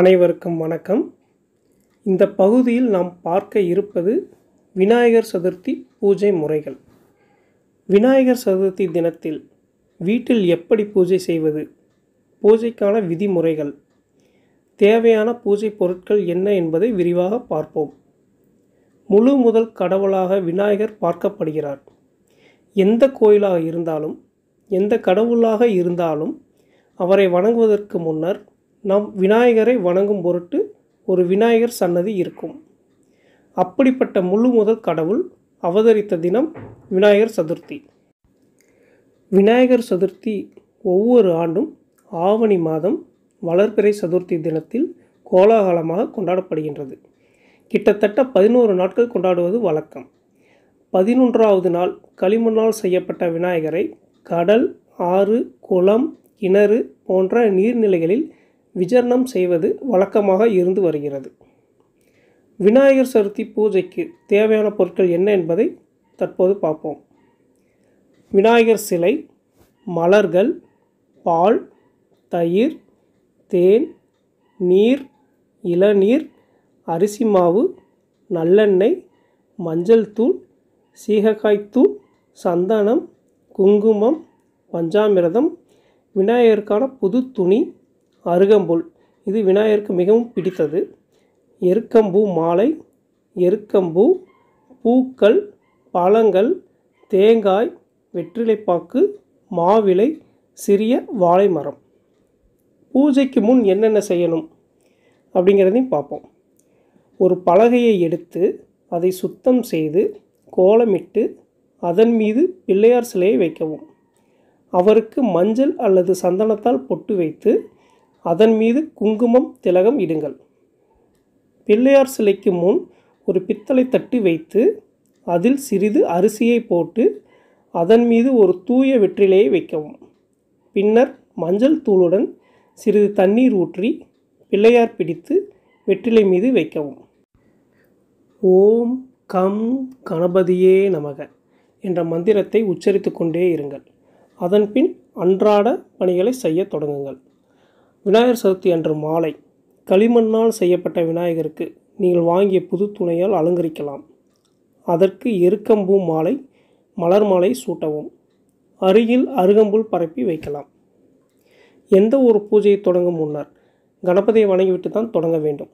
அனைவருக்கும் வணக்கம் இந்த பகுதியில் நாம் பார்க்க இருப்பது விநாயகர் சதுர்த்தி பூஜை முறைகள் விநாயகர் சதுர்த்தி தினத்தில் வீட்டில் எப்படி பூஜை செய்வது பூஜைக்கான விதிமுறைகள் தேவையான பூஜை பொருட்கள் என்ன என்பதை விரிவாக பார்ப்போம் முழு முதல் கடவுளாக விநாயகர் பார்க்கப்படுகிறார் எந்த கோயிலாக இருந்தாலும் எந்த கடவுளாக இருந்தாலும் அவரை வணங்குவதற்கு முன்னர் நாம் விநாயகரை வணங்கும் பொருட்டு ஒரு விநாயகர் சன்னதி இருக்கும் அப்படிப்பட்ட முழு முதல் கடவுள் அவதரித்த தினம் விநாயகர் சதுர்த்தி விநாயகர் சதுர்த்தி ஒவ்வொரு ஆண்டும் ஆவணி மாதம் வளர்பிறை சதுர்த்தி தினத்தில் கோலாகலமாக கொண்டாடப்படுகின்றது கிட்டத்தட்ட பதினோரு நாட்கள் கொண்டாடுவது வழக்கம் பதினொன்றாவது நாள் களிமண்ணால் செய்யப்பட்ட விநாயகரை கடல் ஆறு குளம் கிணறு போன்ற நீர்நிலைகளில் விஜர்ணம் செய்வது வழக்கமாக இருந்து வருகிறது விநாயகர் சதுர்த்தி பூஜைக்கு தேவையான பொருட்கள் என்ன என்பதை தற்போது பார்ப்போம் விநாயகர் சிலை மலர்கள் பால் தயிர் தேன் நீர் இளநீர் அரிசி மாவு நல்லெண்ணெய் மஞ்சள் தூள் சீகக்காய் தூள் சந்தனம் குங்குமம் பஞ்சாமிரதம் விநாயகருக்கான புது துணி அருகம்புல் இது விநாயகருக்கு மிகவும் பிடித்தது எருக்கம்பூ மாலை எருக்கம்பூ பூக்கள் பழங்கள் தேங்காய் வெற்றிலைப்பாக்கு மாவிலை சிறிய வாழை மரம் பூஜைக்கு முன் என்னென்ன செய்யணும் அப்படிங்கிறதையும் பார்ப்போம் ஒரு பலகையை எடுத்து அதை சுத்தம் செய்து கோலமிட்டு அதன் மீது பிள்ளையார் சிலையை வைக்கவும் அவருக்கு மஞ்சள் அல்லது சந்தனத்தால் பொட்டு வைத்து அதன் மீது குங்குமம் திலகம் இடுங்கள் பிள்ளையார் சிலைக்கு முன் ஒரு பித்தளை தட்டு வைத்து அதில் சிறிது அரிசியை போட்டு அதன் மீது ஒரு தூய வெற்றிலையை வைக்கவும் பின்னர் மஞ்சள் தூளுடன் சிறிது தண்ணீர் ஊற்றி பிள்ளையார் பிடித்து வெற்றிலை மீது வைக்கவும் ஓம் கம் கணபதியே நமக என்ற மந்திரத்தை உச்சரித்து கொண்டே இருங்கள் அதன்பின் அன்றாட பணிகளை செய்ய தொடங்குங்கள் விநாயகர் சதுர்த்தி அன்று மாலை களிமண்ணால் செய்யப்பட்ட விநாயகருக்கு நீங்கள் வாங்கிய புது துணையால் அலங்கரிக்கலாம் அதற்கு எருக்கம்பூ மாலை மலர் மாலை சூட்டவும் அருகில் அருகம்புல் பரப்பி வைக்கலாம் எந்த ஒரு பூஜையை தொடங்கும் முன்னர் கணபதியை வணங்கிவிட்டு தான் தொடங்க வேண்டும்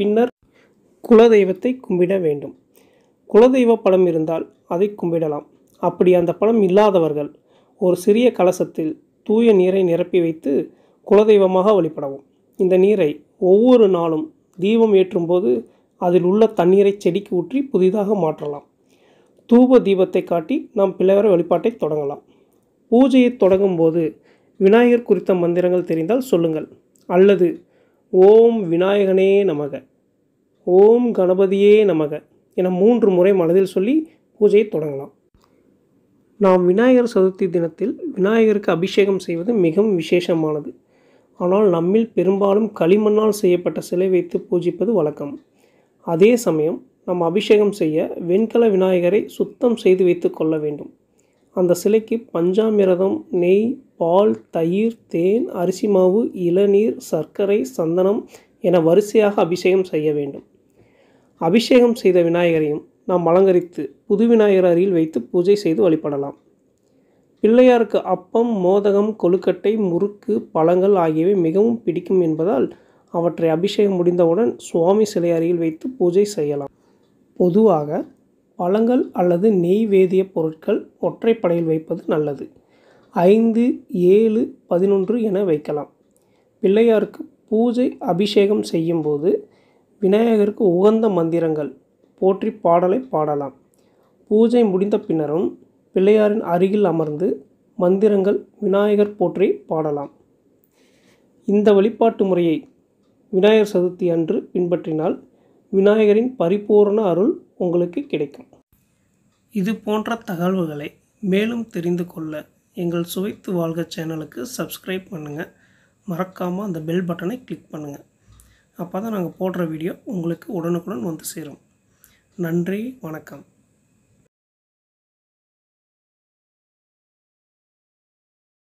பின்னர் குலதெய்வத்தை கும்பிட வேண்டும் குலதெய்வ படம் இருந்தால் அதை கும்பிடலாம் அப்படி அந்த படம் இல்லாதவர்கள் ஒரு சிறிய கலசத்தில் தூய நீரை நிரப்பி வைத்து குலதெய்வமாக வழிபடவும் இந்த நீரை ஒவ்வொரு நாளும் தீபம் ஏற்றும்போது அதில் உள்ள தண்ணீரை செடிக்கு ஊற்றி புதிதாக மாற்றலாம் தூப தீபத்தை காட்டி நாம் பிள்ளைவர வழிபாட்டை தொடங்கலாம் பூஜையை தொடங்கும் போது விநாயகர் குறித்த மந்திரங்கள் தெரிந்தால் சொல்லுங்கள் அல்லது ஓம் விநாயகனே நமக ஓம் கணபதியே நமக என மூன்று முறை மனதில் சொல்லி பூஜையை தொடங்கலாம் நாம் விநாயகர் சதுர்த்தி தினத்தில் விநாயகருக்கு அபிஷேகம் செய்வது மிகவும் விசேஷமானது ஆனால் நம்மில் பெரும்பாலும் களிமண்ணால் செய்யப்பட்ட சிலை வைத்து பூஜிப்பது வழக்கம் அதே சமயம் நாம் அபிஷேகம் செய்ய வெண்கல விநாயகரை சுத்தம் செய்து வைத்து கொள்ள வேண்டும் அந்த சிலைக்கு பஞ்சாமிரதம் நெய் பால் தயிர் தேன் அரிசி மாவு இளநீர் சர்க்கரை சந்தனம் என வரிசையாக அபிஷேகம் செய்ய வேண்டும் அபிஷேகம் செய்த விநாயகரையும் நாம் அலங்கரித்து புது விநாயகர் அருகில் வைத்து பூஜை செய்து வழிபடலாம் பிள்ளையாருக்கு அப்பம் மோதகம் கொழுக்கட்டை முறுக்கு பழங்கள் ஆகியவை மிகவும் பிடிக்கும் என்பதால் அவற்றை அபிஷேகம் முடிந்தவுடன் சுவாமி சிலை அருகில் வைத்து பூஜை செய்யலாம் பொதுவாக பழங்கள் அல்லது நெய்வேதிய பொருட்கள் ஒற்றைப்படையில் வைப்பது நல்லது ஐந்து ஏழு பதினொன்று என வைக்கலாம் பிள்ளையாருக்கு பூஜை அபிஷேகம் செய்யும்போது விநாயகருக்கு உகந்த மந்திரங்கள் போற்றி பாடலை பாடலாம் பூஜை முடிந்த பின்னரும் பிள்ளையாரின் அருகில் அமர்ந்து மந்திரங்கள் விநாயகர் போற்றி பாடலாம் இந்த வழிபாட்டு முறையை விநாயகர் சதுர்த்தி அன்று பின்பற்றினால் விநாயகரின் பரிபூர்ண அருள் உங்களுக்கு கிடைக்கும் இது போன்ற தகவல்களை மேலும் தெரிந்து கொள்ள எங்கள் சுவைத்து வாழ்க சேனலுக்கு சப்ஸ்கிரைப் பண்ணுங்கள் மறக்காமல் அந்த பெல் பட்டனை கிளிக் பண்ணுங்கள் அப்போ தான் நாங்கள் போடுற வீடியோ உங்களுக்கு உடனுக்குடன் வந்து சேரும் நன்றி வணக்கம்